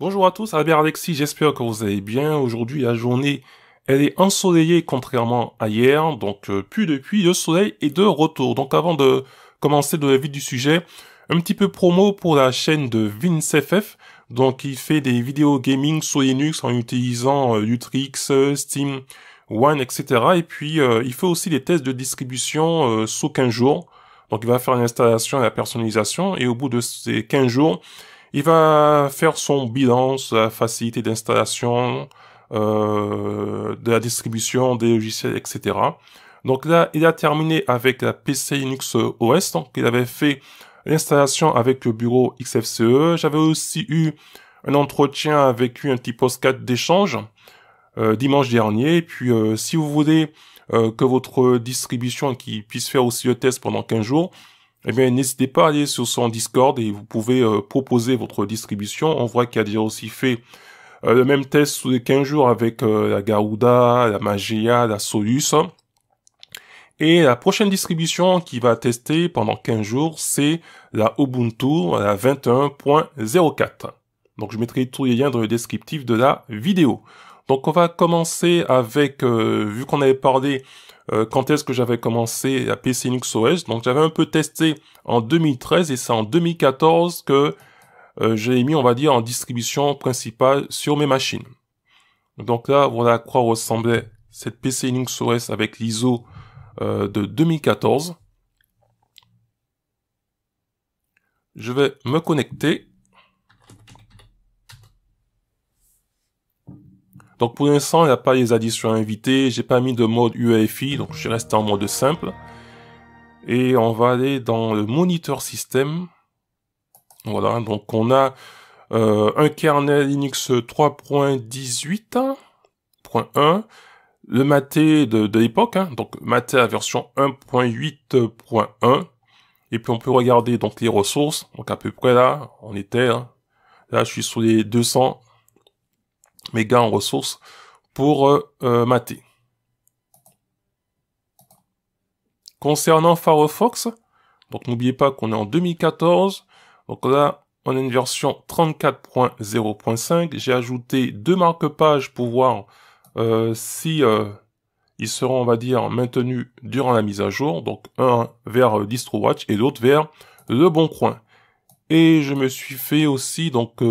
Bonjour à tous, Albert Alexis, j'espère que vous allez bien. Aujourd'hui, la journée, elle est ensoleillée contrairement à hier, donc euh, plus de pluie, le soleil et de retour. Donc avant de commencer de la vie du sujet, un petit peu promo pour la chaîne de VinceFF. Donc il fait des vidéos gaming sur Linux en utilisant euh, Utrix, Steam, One, etc. Et puis euh, il fait aussi des tests de distribution sous 15 jours. Donc il va faire l'installation et la personnalisation et au bout de ces 15 jours, il va faire son bilan sur la facilité d'installation, euh, de la distribution des logiciels, etc. Donc là, il a terminé avec la PC Linux OS. Donc, il avait fait l'installation avec le bureau XFCE. J'avais aussi eu un entretien avec lui, un petit post d'échange euh, dimanche dernier. Et puis, euh, si vous voulez que votre distribution qui puisse faire aussi le test pendant 15 jours, eh bien, n'hésitez pas à aller sur son Discord et vous pouvez euh, proposer votre distribution. On voit qu'il a déjà aussi fait euh, le même test sous les 15 jours avec euh, la Garuda, la Magia, la Solus. Et la prochaine distribution qui va tester pendant 15 jours, c'est la Ubuntu la 21.04. Donc je mettrai tous les liens dans le descriptif de la vidéo. Donc on va commencer avec, vu qu'on avait parlé euh, quand est-ce que j'avais commencé la PC Linux OS. Donc j'avais un peu testé en 2013 et c'est en 2014 que euh, j'ai mis, on va dire, en distribution principale sur mes machines. Donc là, voilà à quoi ressemblait cette PC Linux OS avec l'ISO euh, de 2014. Je vais me connecter. Donc pour l'instant, il n'y a pas les additions invitées, j'ai pas mis de mode UEFI, donc je suis resté en mode simple. Et on va aller dans le monitor système Voilà, donc on a euh, un kernel Linux 3.18.1, le maté de, l'époque, hein, donc maté à version 1.8.1. Et puis on peut regarder donc les ressources, donc à peu près là, on était, hein. là je suis sur les 200 mes en ressources pour euh, euh, mater. Concernant Firefox, donc n'oubliez pas qu'on est en 2014. Donc là, on a une version 34.0.5. J'ai ajouté deux marque-pages pour voir euh, si euh, ils seront, on va dire, maintenus durant la mise à jour. Donc un vers DistroWatch et l'autre vers Le Bon Coin. Et je me suis fait aussi donc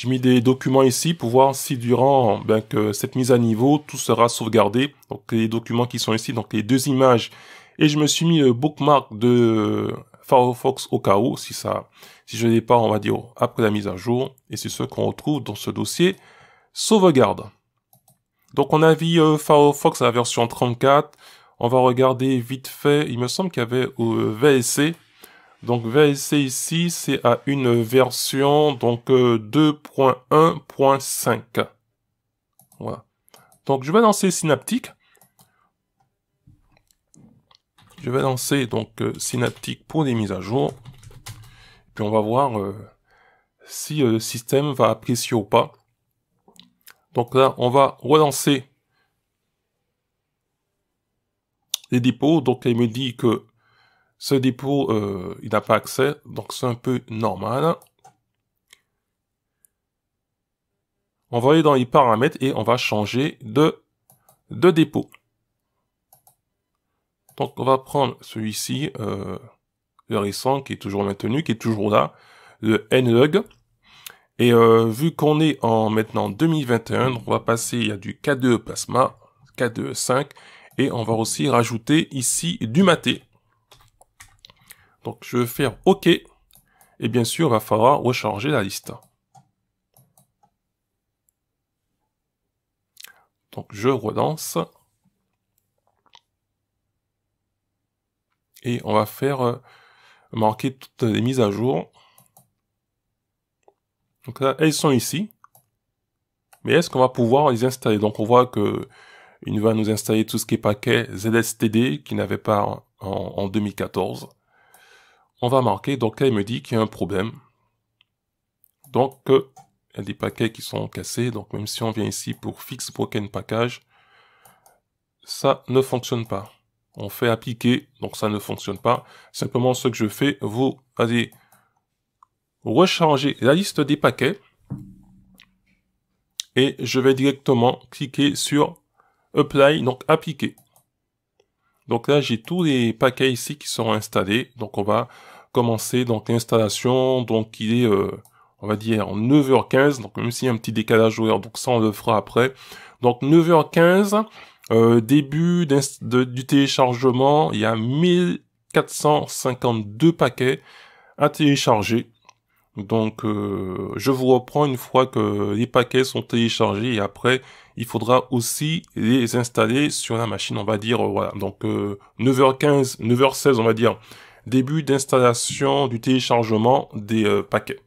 j'ai mis des documents ici pour voir si durant ben, que cette mise à niveau, tout sera sauvegardé. Donc les documents qui sont ici, donc les deux images. Et je me suis mis le euh, bookmark de Firefox au cas où, si ça, si je l'ai pas, on va dire après la mise à jour. Et c'est ce qu'on retrouve dans ce dossier sauvegarde. Donc on a vu euh, Firefox à la version 34. On va regarder vite fait. Il me semble qu'il y avait au euh, VSC donc VSC ici, c'est à une version donc 2.1.5. Euh, voilà. Donc je vais lancer Synaptic. Je vais lancer donc euh, Synaptic pour les mises à jour. Puis on va voir euh, si le système va apprécier ou pas. Donc là, on va relancer les dépôts. Donc il me dit que ce dépôt, euh, il n'a pas accès, donc c'est un peu normal. On va aller dans les paramètres et on va changer de, de dépôt. Donc on va prendre celui-ci, euh, le récent, qui est toujours maintenu, qui est toujours là, le NLUG. Et euh, vu qu'on est en maintenant 2021, on va passer, il y du K2 plasma, K2 5, et on va aussi rajouter ici du maté. Donc je vais faire OK. Et bien sûr, il va falloir recharger la liste. Donc je relance. Et on va faire euh, marquer toutes les mises à jour. Donc là, elles sont ici. Mais est-ce qu'on va pouvoir les installer Donc on voit que il va nous installer tout ce qui est paquet ZSTD qui n'avait pas en 2014 on va marquer, donc elle me dit qu'il y a un problème. Donc, il y a des paquets qui sont cassés, donc même si on vient ici pour fixe Broken Package, ça ne fonctionne pas. On fait appliquer, donc ça ne fonctionne pas. Simplement, ce que je fais, vous allez recharger la liste des paquets et je vais directement cliquer sur Apply, donc appliquer. Donc là, j'ai tous les paquets ici qui sont installés. Donc on va commencer donc l'installation. Donc il est, euh, on va dire, 9h15. Donc même s'il y a un petit décalage horaire, donc ça on le fera après. Donc 9h15, euh, début du téléchargement, il y a 1452 paquets à télécharger. Donc euh, je vous reprends une fois que les paquets sont téléchargés et après il faudra aussi les installer sur la machine on va dire euh, voilà donc 9h15 euh, 9h16 on va dire début d'installation du téléchargement des paquets.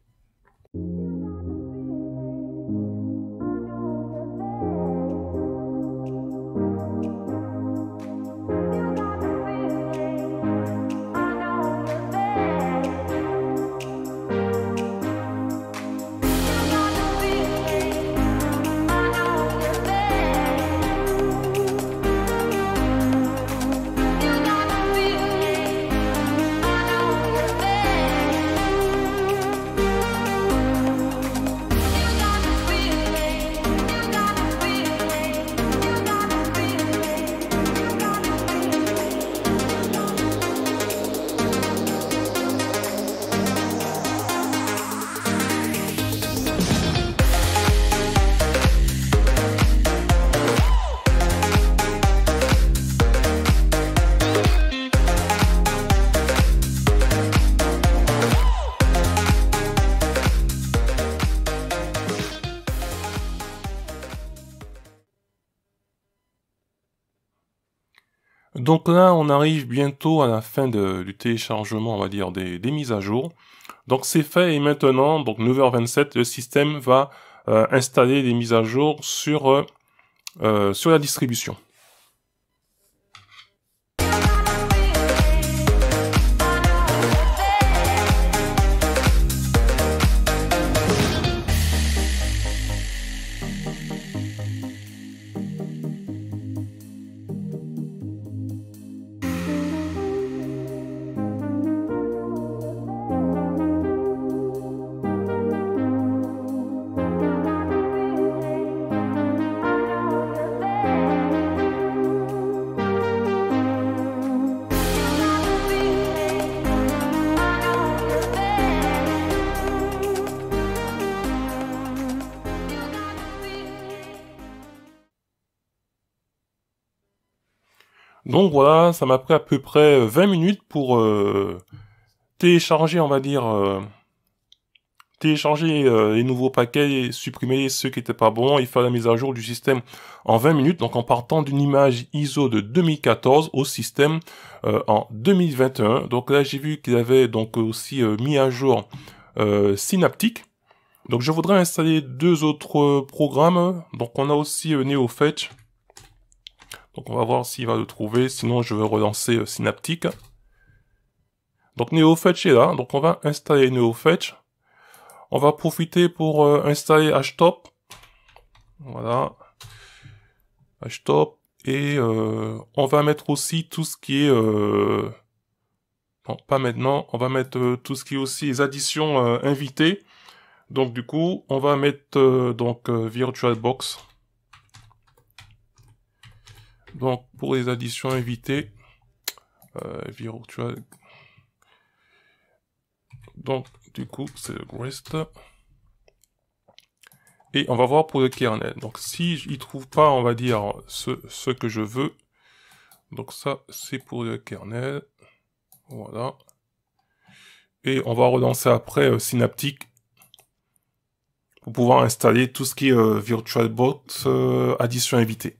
donc là, on arrive bientôt à la fin du téléchargement, on va dire, des, mises à jour. Donc c'est fait et maintenant, donc 9h27, le système va euh, installer des mises à jour sur, euh, euh, sur la distribution. donc voilà, ça m'a pris à peu près 20 euh, minutes pour euh, télécharger, on va dire, euh, télécharger les nouveaux paquets et supprimer ceux qui n'étaient pas bons il faire la mise à jour du système en 20 minutes, donc en partant d'une image ISO de 2014 au système en 2021. Donc là, j'ai vu qu'il avait donc aussi mis à jour Synaptic. Donc je voudrais installer deux autres programmes. Donc on a aussi NeoFetch donc on va voir s'il va le trouver, sinon je vais relancer euh, Synaptic. Donc NeoFetch est là, donc on va installer NeoFetch. On va profiter pour euh, installer HTOP. Voilà. HTOP. Et euh, on va mettre aussi tout ce qui est... Non, pas maintenant. On va mettre tout ce qui est aussi les additions invitées. Donc du coup, on va mettre donc VirtualBox. Donc, pour les additions invitées, euh, virtual. Donc, du coup, c'est le Grist. Et on va voir pour le kernel. Donc, si je trouve pas, on va dire, ce, que je veux. Donc ça, c'est pour le kernel. Voilà. Et on va relancer après euh, Synaptic pour pouvoir installer tout ce qui est euh, VirtualBot addition invitée.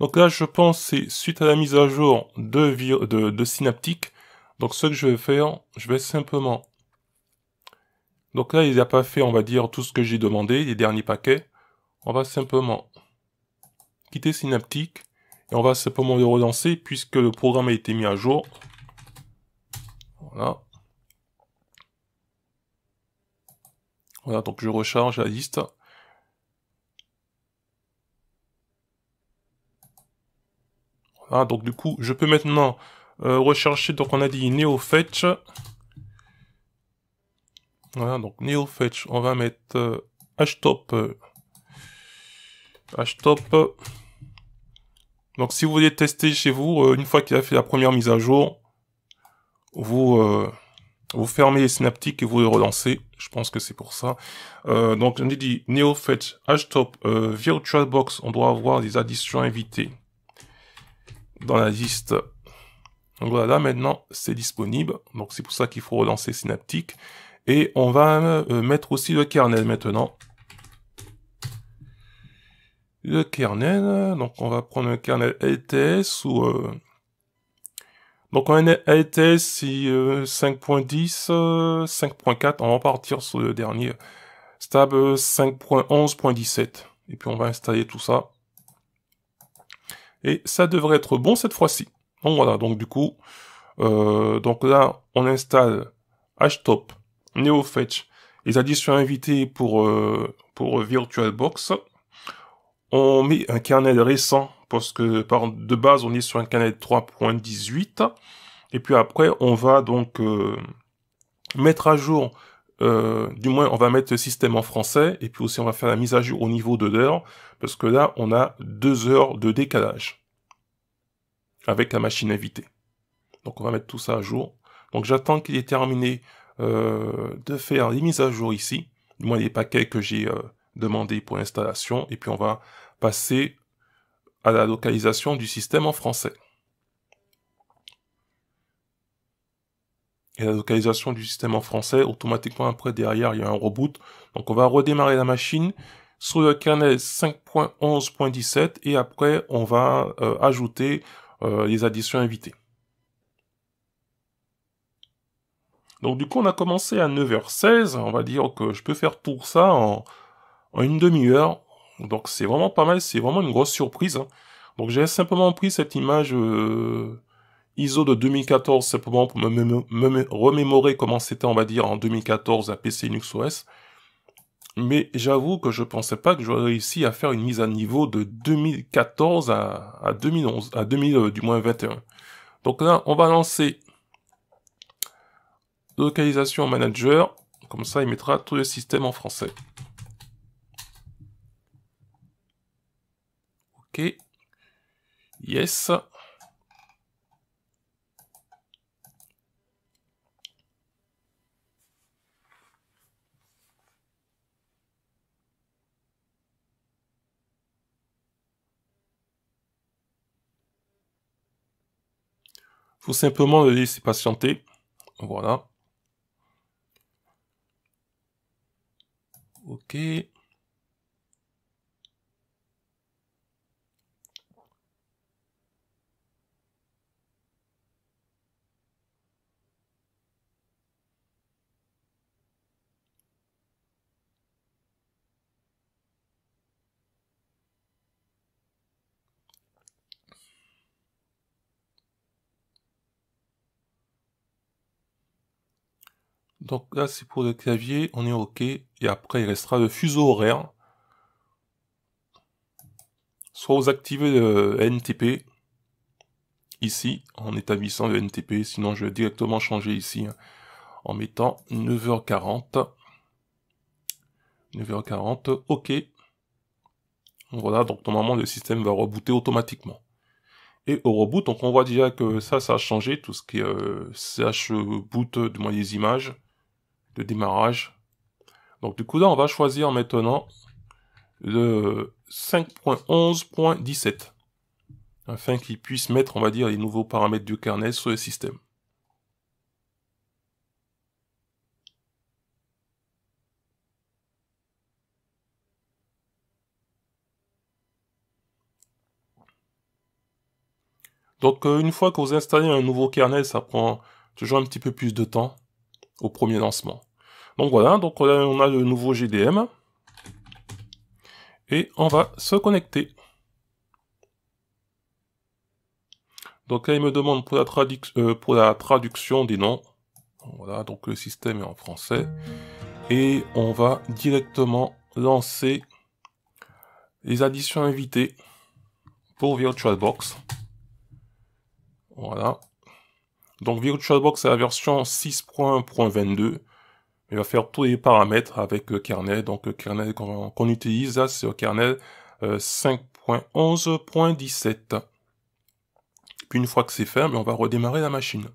Donc là, je pense c'est suite à la mise à jour de, de Synaptic. Donc ce que je vais faire, je vais simplement... Donc là, il n'a pas fait, on va dire, tout ce que j'ai demandé, les derniers paquets. On va simplement quitter Synaptic. Et on va simplement le relancer puisque le programme a été mis à jour. Voilà. Voilà, donc je recharge la liste. Hein, donc du coup, je peux maintenant euh, rechercher, donc on a dit NeoFetch. Voilà, donc NeoFetch, on va mettre euh, htop. htop. Donc si vous voulez tester chez vous, euh, une fois qu'il a fait la première mise à jour, vous, vous fermez les synaptiques et vous les relancez. Je pense que c'est pour ça. donc on a dit NeoFetch, htop, VirtualBox, on doit avoir des additions invitées dans la liste. Donc voilà, maintenant c'est disponible, donc c'est pour ça qu'il faut relancer Synaptic. Et on va euh, mettre aussi le kernel maintenant. Le kernel, donc on va prendre un kernel LTS ou... Euh, donc on a LTS 5.10, 5.4, on va partir sur le dernier. Stable 5.11.17. Euh, Et puis on va installer tout ça et ça devrait être bon cette fois-ci. Donc voilà, donc du coup, euh, donc là, on installe HTOP, NeoFetch, les additions invitées pour, euh, pour VirtualBox. On met un kernel récent, parce que par, de base, on est sur un kernel 3.18. Et puis après, on va donc euh, mettre à jour euh, du moins on va mettre le système en français, et puis aussi on va faire la mise à jour au niveau de l'heure, parce que là on a deux heures de décalage avec la machine invitée. Donc on va mettre tout ça à jour. Donc j'attends qu'il ait terminé euh, de faire les mises à jour ici, du moins les paquets que j'ai euh, demandé pour l'installation, et puis on va passer à la localisation du système en français. et la localisation du système en français, automatiquement après derrière il y a un reboot. Donc on va redémarrer la machine sur le kernel 5.11.17 et après on va euh, ajouter euh, les additions invitées. Donc du coup on a commencé à 9h16, on va dire que je peux faire tout ça en, une demi-heure. Donc c'est vraiment pas mal, c'est vraiment une grosse surprise. Hein. Donc j'ai simplement pris cette image euh, ISO de 2014, simplement pour me, remémorer comment c'était, on va dire, en 2014 à PC Linux OS. Mais j'avoue que je pensais pas que j'aurais réussi à faire une mise à niveau de 2014 à, 2011, à 2000, euh, du moins 21. Donc là, on va lancer localisation manager. Comme ça, il mettra tout le système en français. Ok. Yes. faut simplement le laisser patienter. Voilà. Ok. Donc là, c'est pour le clavier, on est OK. Et après, il restera le fuseau horaire. Soit vous activez le NTP, ici, en établissant le NTP. Sinon, je vais directement changer ici, hein, en mettant 9h40. 9h40, OK. Voilà, donc normalement, le système va rebooter automatiquement. Et au reboot, donc on voit déjà que ça, ça a changé, tout ce qui est CH euh, boot, du moins les images de démarrage. Donc du coup là, on va choisir maintenant le 5.11.17 afin qu'il puisse mettre, on va dire, les nouveaux paramètres du kernel sur le système. Donc euh, une fois que vous installez un nouveau kernel, ça prend toujours un petit peu plus de temps au premier lancement. Donc voilà, donc on a le nouveau GDM. Et on va se connecter. Donc là, il me demande pour la, euh, pour la traduction des noms. Voilà, donc le système est en français. Et on va directement lancer les additions invitées pour VirtualBox. Voilà, donc VirtualBox c'est la version 6.1.22. Il va faire tous les paramètres avec le euh, kernel. Donc le euh, kernel qu'on utilise là, c'est le kernel 5.11.17. Euh, Puis une fois que c'est fait, on va redémarrer la machine.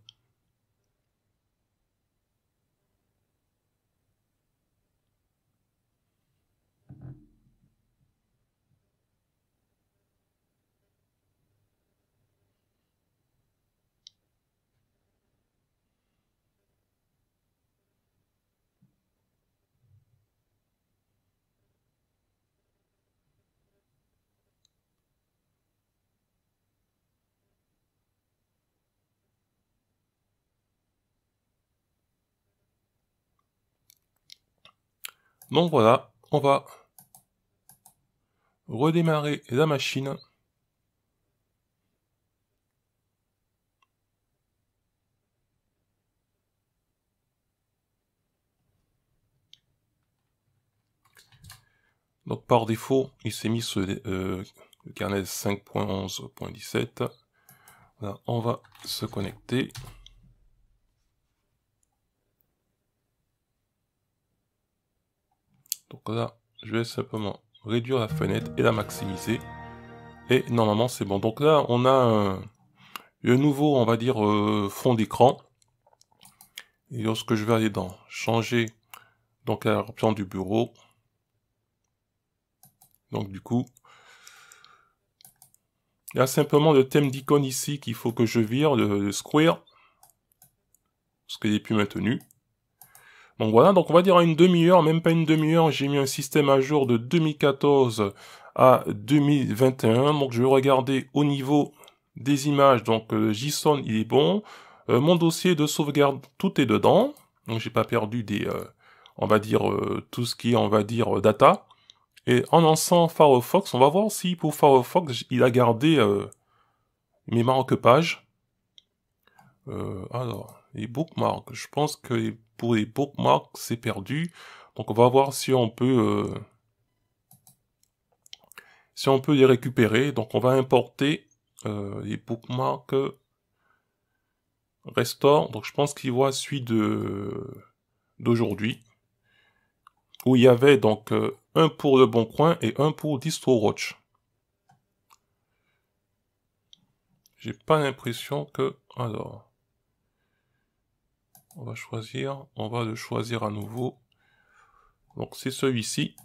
Donc voilà, on va redémarrer la machine. Donc par défaut, il s'est mis sur le euh, kernel 5.11.17. on va se connecter. Donc là, je vais simplement réduire la fenêtre et la maximiser. Et normalement, c'est bon. Donc là, on a un, nouveau, on va dire, euh, fond d'écran. Et lorsque je vais aller dans changer, donc à l'option du bureau. Donc du coup, il y a simplement le thème d'icône ici qu'il faut que je vire, le square, parce qu'il n'est plus maintenu. Donc voilà, donc on va dire à une demi-heure, même pas une demi-heure, j'ai mis un système à jour de 2014 à 2021. Donc je vais regarder au niveau des images, donc euh, JSON il est bon. Euh, mon dossier de sauvegarde, tout est dedans. Donc j'ai pas perdu des, euh, on va dire, tout ce qui est, on va dire, data. Et en lançant Firefox, on va voir si pour Firefox, il a gardé mes marques pages alors, les bookmarks. Je pense que pour les bookmarks, c'est perdu. Donc on va voir si on peut... Euh, si on peut les récupérer. Donc on va importer euh, les bookmarks restore. Donc je pense qu'il voit celui de d'aujourd'hui. Où il y avait donc euh, un pour le bon coin et un pour DistroWatch. J'ai pas l'impression que... Alors on va choisir, on va le choisir à nouveau. Donc c'est celui-ci.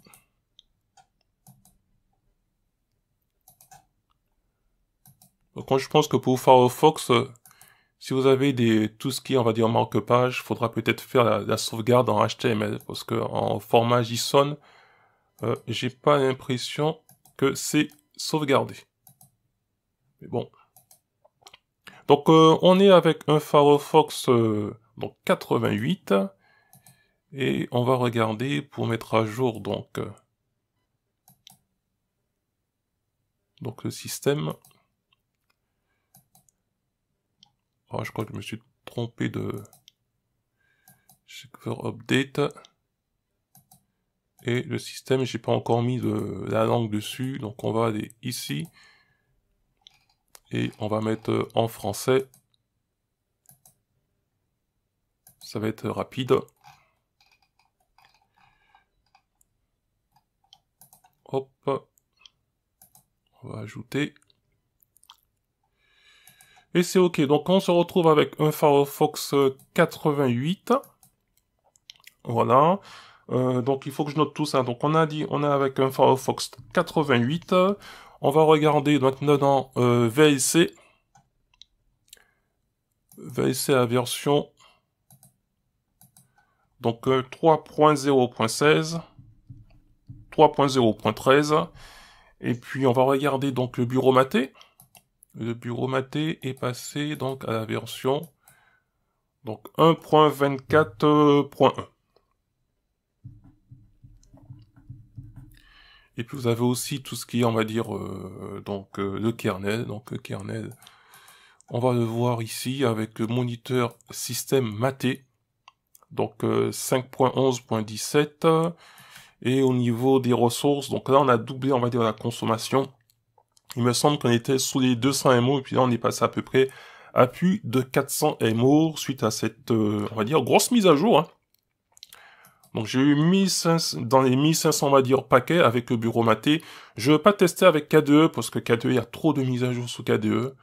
Donc je pense que pour Firefox, euh, si vous avez des, tout ce qui on va dire, marque-page, faudra peut-être faire la, sauvegarde en HTML, parce que en format JSON, euh, j'ai pas l'impression que c'est sauvegardé. Mais bon. Donc euh, on est avec un Firefox donc 88, et on va regarder pour mettre à jour donc, donc le système. Ah, je crois que je me suis trompé de faire update. Et le système, j'ai pas encore mis de la langue dessus, donc on va aller ici et on va mettre en français va être rapide. Hop. On va ajouter. Et c'est OK. Donc on se retrouve avec un Firefox 88. Euh, voilà. Euh, donc il faut que je note tout ça. Donc on a dit, on est avec un Firefox 88. On va regarder donc dans vsc VLC. à version donc 3.0.16, euh, 3.0.13, et puis on va regarder donc le bureau maté. Le bureau maté est passé donc à la version donc 1.24.1. Et puis vous avez aussi tout ce qui est, on va dire, euh, donc euh, le kernel. Donc le kernel, on va le voir ici avec le moniteur système maté donc 5.11.17. Euh, euh, et au niveau des ressources, donc là on a doublé on va dire la consommation. Il me semble qu'on était sous les 200 MO et puis là on est passé à peu près à plus de 400 MO suite à cette, euh, on va dire, grosse mise à jour. Hein. Donc j'ai eu 1500, dans les 1500, on va dire, paquets avec le bureau maté. Je ne veux pas tester avec KDE e, parce que KDE, e, il y a trop de mises à jour sous KDE. E.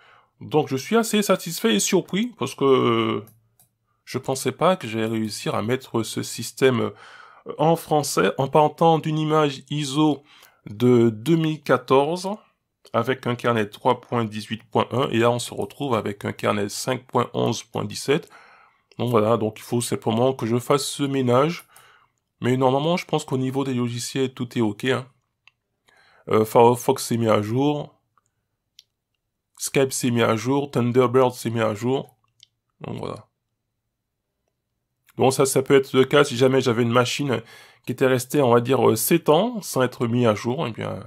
Donc je suis assez satisfait et surpris parce que je pensais pas que j'allais réussir à mettre ce système euh, en français en partant d'une image ISO de 2014 avec un carnet 3.18.1 et là on se retrouve avec un carnet 5.11.17. Donc voilà, donc il faut simplement que je fasse ce ménage. Mais normalement, je pense qu'au niveau des logiciels, tout est OK. Hein. Euh, Firefox s'est mis à jour. Skype s'est mis à jour. Thunderbird s'est mis à jour. Donc voilà. Bon, ça, ça peut être le cas si jamais j'avais une machine qui était restée, on va dire, 7 euh, ans sans être mis à jour. Eh bien,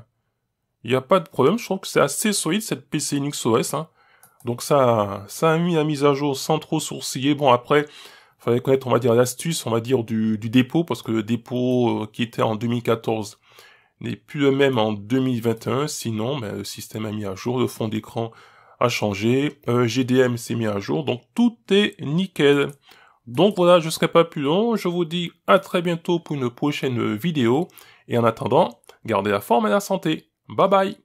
il n'y a pas de problème. Je trouve que c'est assez solide cette PC Linux OS. Hein. Donc ça, ça a mis la mise à jour sans trop sourciller. Bon, après, il fallait connaître, on va dire, l'astuce, on va dire, du, dépôt, parce que le dépôt euh, qui était en 2014 n'est plus le même en 2021. Sinon, ben, le système a mis à jour, le fond d'écran a changé, euh, GDM s'est mis à jour, donc tout est nickel. Donc voilà, je ne serai pas plus long. Je vous dis à très bientôt pour une prochaine vidéo. Et en attendant, gardez la forme et la santé. Bye bye